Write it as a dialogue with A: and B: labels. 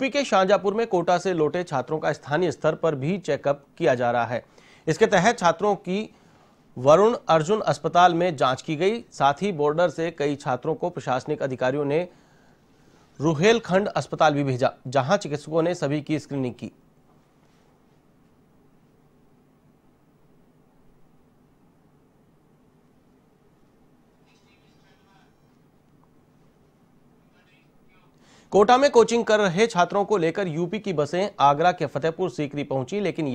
A: UP के शाहजहापुर में कोटा से लौटे छात्रों का स्थानीय स्तर पर भी चेकअप किया जा रहा है इसके तहत छात्रों की वरुण अर्जुन अस्पताल में जांच की गई साथ ही बॉर्डर से कई छात्रों को प्रशासनिक अधिकारियों ने रुहेलखंड अस्पताल भी भेजा जहां चिकित्सकों ने सभी की स्क्रीनिंग की कोटा में कोचिंग कर रहे छात्रों को लेकर यूपी की बसें आगरा के फतेहपुर सीकरी पहुंची लेकिन